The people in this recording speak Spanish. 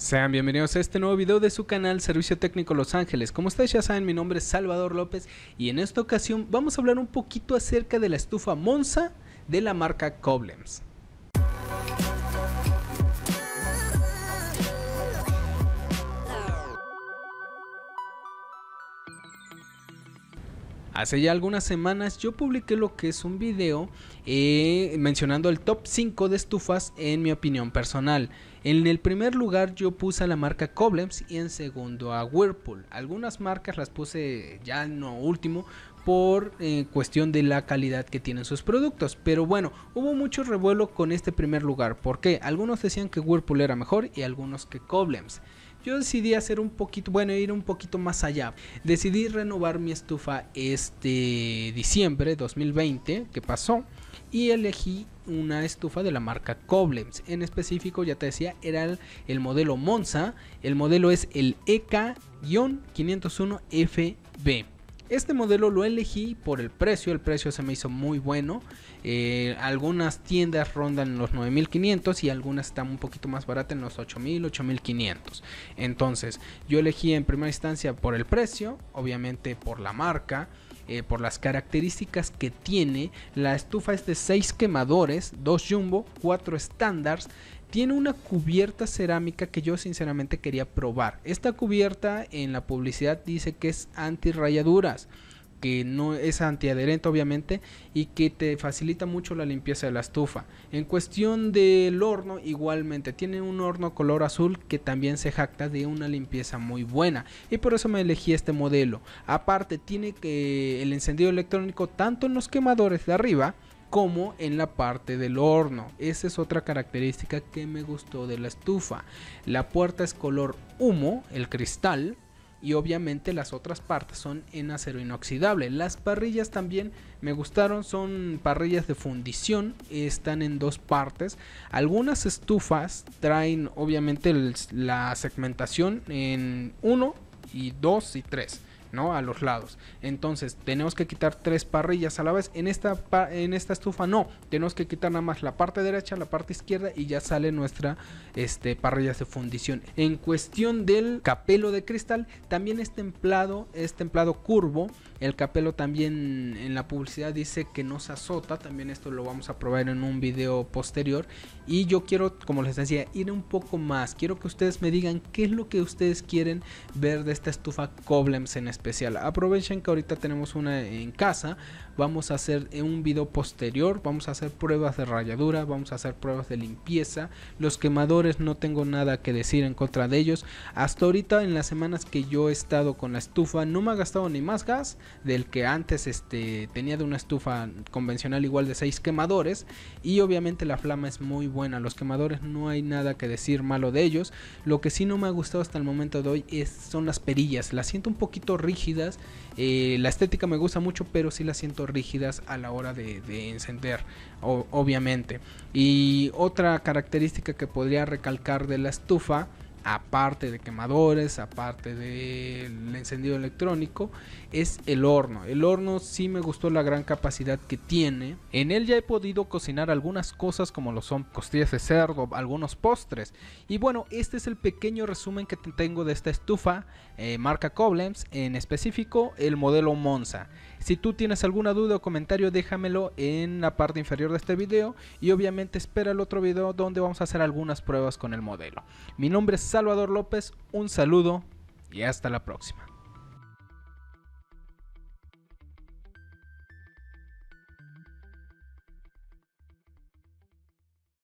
Sean bienvenidos a este nuevo video de su canal Servicio Técnico Los Ángeles. Como ustedes ya saben, mi nombre es Salvador López y en esta ocasión vamos a hablar un poquito acerca de la estufa Monza de la marca Koblenz. Hace ya algunas semanas yo publiqué lo que es un video eh, mencionando el top 5 de estufas en mi opinión personal. En el primer lugar yo puse a la marca Koblenz y en segundo a Whirlpool. Algunas marcas las puse ya en último por eh, cuestión de la calidad que tienen sus productos. Pero bueno, hubo mucho revuelo con este primer lugar. porque Algunos decían que Whirlpool era mejor y algunos que Koblenz yo decidí hacer un poquito, bueno, ir un poquito más allá. Decidí renovar mi estufa este diciembre 2020, que pasó, y elegí una estufa de la marca Koblenz. En específico, ya te decía, era el, el modelo Monza. El modelo es el EK-501FB. Este modelo lo elegí por el precio, el precio se me hizo muy bueno. Eh, algunas tiendas rondan los 9500 y algunas están un poquito más baratas en los 8000, 8500. Entonces, yo elegí en primera instancia por el precio, obviamente por la marca, eh, por las características que tiene. La estufa es de 6 quemadores, 2 jumbo, 4 estándares. Tiene una cubierta cerámica que yo sinceramente quería probar. Esta cubierta en la publicidad dice que es anti rayaduras que no es antiadherente obviamente y que te facilita mucho la limpieza de la estufa. En cuestión del horno igualmente tiene un horno color azul que también se jacta de una limpieza muy buena y por eso me elegí este modelo. Aparte tiene que el encendido electrónico tanto en los quemadores de arriba como en la parte del horno. Esa es otra característica que me gustó de la estufa. La puerta es color humo, el cristal, y obviamente las otras partes son en acero inoxidable. Las parrillas también me gustaron, son parrillas de fundición, están en dos partes. Algunas estufas traen obviamente la segmentación en 1 y 2 y 3. ¿no? A los lados. Entonces, tenemos que quitar tres parrillas a la vez. En esta, en esta estufa no, tenemos que quitar nada más la parte derecha, la parte izquierda y ya sale nuestra este, parrilla de fundición. En cuestión del capelo de cristal, también es templado, es templado curvo. El capelo también en la publicidad dice que no se azota, también esto lo vamos a probar en un video posterior. Y yo quiero, como les decía, ir un poco más. Quiero que ustedes me digan qué es lo que ustedes quieren ver de esta estufa Koblenz en este especial. Aprovechen que ahorita tenemos una en casa. Vamos a hacer eh, un video posterior. Vamos a hacer pruebas de rayadura. Vamos a hacer pruebas de limpieza. Los quemadores no tengo nada que decir en contra de ellos. Hasta ahorita en las semanas que yo he estado con la estufa no me ha gastado ni más gas del que antes este, tenía de una estufa convencional igual de 6 quemadores. Y obviamente la flama es muy buena. Los quemadores no hay nada que decir malo de ellos. Lo que sí no me ha gustado hasta el momento de hoy es, son las perillas. la siento un poquito rígidas. Eh, la estética me gusta mucho, pero si las siento rígidas a la hora de, encender, obviamente. Y otra característica que podría recalcar de la estufa aparte de quemadores, aparte del encendido electrónico, es el horno. El horno sí me gustó la gran capacidad que tiene. En él ya he podido cocinar algunas cosas como lo son costillas de cerdo, algunos postres. Y bueno, este es el pequeño resumen que tengo de esta estufa, eh, marca Koblenz, en específico el modelo Monza. Si tú tienes alguna duda o comentario, déjamelo en la parte inferior de este video y obviamente espera el otro video donde vamos a hacer algunas pruebas con el modelo. Mi nombre es Salvador López, un saludo y hasta la próxima.